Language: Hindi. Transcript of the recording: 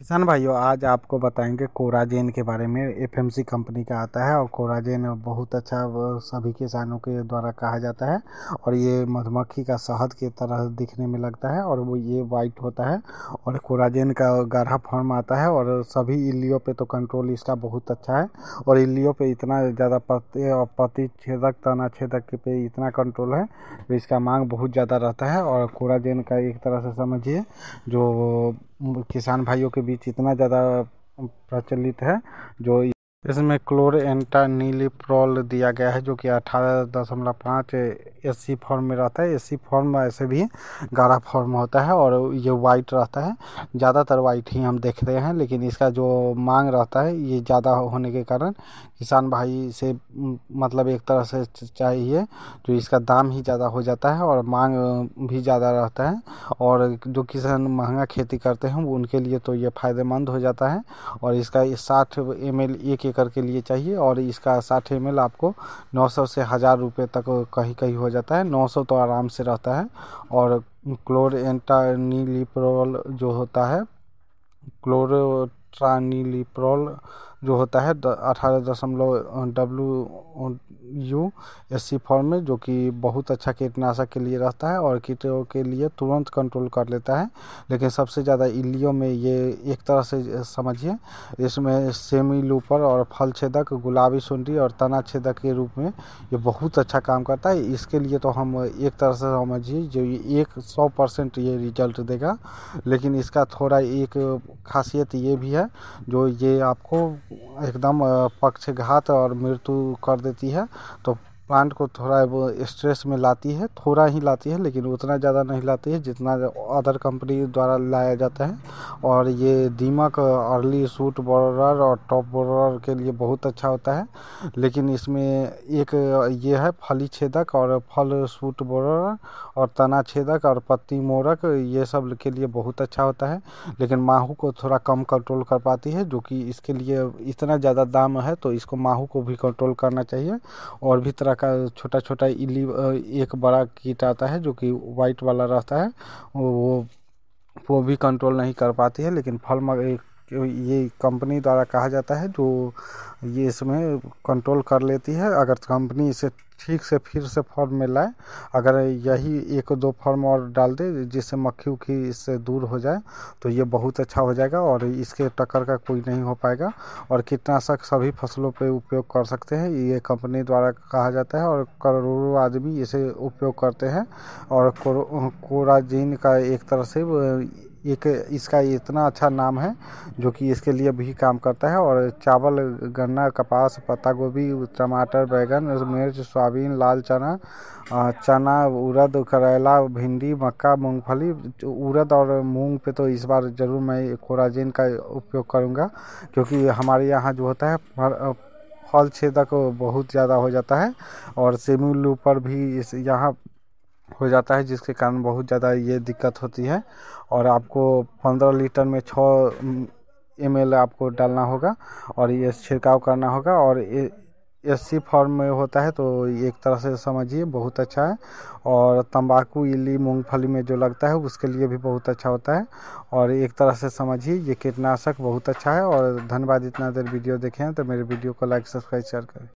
किसान भाइयों आज आपको बताएंगे कोराजेन के बारे में एफएमसी कंपनी का आता है और कोराजेन बहुत अच्छा सभी किसानों के द्वारा कहा जाता है और ये मधुमक्खी का शहद की तरह दिखने में लगता है और वो ये वाइट होता है और कोराजेन का गाढ़ा फॉर्म आता है और सभी इलियो पे तो कंट्रोल इसका बहुत अच्छा है और इलियो पे इतना ज़्यादा पति और पति छेदक तना छेदक पे इतना कंट्रोल है इसका मांग बहुत ज़्यादा रहता है और कोराजेन का एक तरह से समझिए जो किसान भाइयों के बीच इतना ज़्यादा प्रचलित है जो इसमें क्लोर एंटानीलिप्रोल दिया गया है जो कि अठारह दशमलव पाँच सी फॉर्म में रहता है सी फॉर्म ऐसे भी गाढ़ा फॉर्म होता है और ये वाइट रहता है ज़्यादातर वाइट ही हम देख रहे हैं लेकिन इसका जो मांग रहता है ये ज़्यादा होने के कारण किसान भाई से मतलब एक तरह से चाहिए जो तो इसका दाम ही ज़्यादा हो जाता है और मांग भी ज़्यादा रहता है और जो किसान महंगा खेती करते हैं उनके लिए तो ये फ़ायदेमंद हो जाता है और इसका साठ एम एल एक एक एकड़ के लिए चाहिए और इसका साठ एम आपको 900 से हज़ार रुपये तक कहीं कहीं हो जाता है 900 तो आराम से रहता है और क्लोर एंटानीलिप्रोल जो होता है क्लोरोट्रानीलिप्रोल जो होता है अठारह दशमलव W U S C form में जो कि बहुत अच्छा कीटनाशक के लिए रहता है और कीटों के लिए तुरंत कंट्रोल कर लेता है लेकिन सबसे ज़्यादा इलियो में ये एक तरह से समझिए इसमें सेमी लूपर और फल छेदक गुलाबी सुंडी और तना छेदक के रूप में ये बहुत अच्छा काम करता है इसके लिए तो हम एक तरह से समझिए जो ये एक सौ परसेंट ये रिजल्ट देगा लेकिन इसका थोड़ा एक खासियत ये भी है जो ये आपको एकदम पक्षघात और मृत्यु कर देती है तो प्लांट को थोड़ा वो स्ट्रेस में लाती है थोड़ा ही लाती है लेकिन उतना ज़्यादा नहीं लाती है जितना अदर कंपनी द्वारा लाया जाता है और ये दीमक अर्ली सूट बोरर और टॉप बोरर के लिए बहुत अच्छा होता है लेकिन इसमें एक ये है फली छेदक और फल सूट बोरर और तना छेदक और पत्ती मोरक ये सब के लिए बहुत अच्छा होता है लेकिन माहू को थोड़ा कम कंट्रोल कर पाती है जो कि इसके लिए इतना ज़्यादा दाम है तो इसको माहू को भी कंट्रोल करना चाहिए और भी तरह का छोटा छोटा इली एक बड़ा कीट आता है जो कि वाइट वाला रहता है वो वो भी कंट्रोल नहीं कर पाती है लेकिन फल में एक ये कंपनी द्वारा कहा जाता है जो ये इसमें कंट्रोल कर लेती है अगर कंपनी इसे ठीक से फिर से फॉर्म में लाए अगर यही एक दो फॉर्म और डाल दे जिससे मक्खी उखी इससे दूर हो जाए तो ये बहुत अच्छा हो जाएगा और इसके टक्कर का कोई नहीं हो पाएगा और कीटनाशक सभी फसलों पे उपयोग कर सकते हैं ये कंपनी द्वारा कहा जाता है और करोड़ों आदमी इसे उपयोग करते हैं और कोराजीन का एक तरह से एक इसका इतना अच्छा नाम है जो कि इसके लिए भी काम करता है और चावल गन्ना कपास पत्ता गोभी टमाटर बैगन मिर्च सोयाबीन लाल चना चना उड़द करेला भिंडी मक्का मूंगफली उड़द और मूंग पे तो इस बार ज़रूर मैं कोराजिन का उपयोग करूँगा क्योंकि हमारे यहाँ जो होता है फल छेदक बहुत ज़्यादा हो जाता है और सेमी लू पर भी इस यहाँ हो जाता है जिसके कारण बहुत ज़्यादा ये दिक्कत होती है और आपको पंद्रह लीटर में छः एम आपको डालना होगा और ये छिड़काव करना होगा और एस सी फॉर्म में होता है तो एक तरह से समझिए बहुत अच्छा है और तंबाकू इली मूंगफली में जो लगता है उसके लिए भी बहुत अच्छा होता है और एक तरह से समझिए ये कीटनाशक बहुत अच्छा है और धन्यवाद इतना देर वीडियो देखें तो मेरे वीडियो को लाइक सब्सक्राइब शेयर करें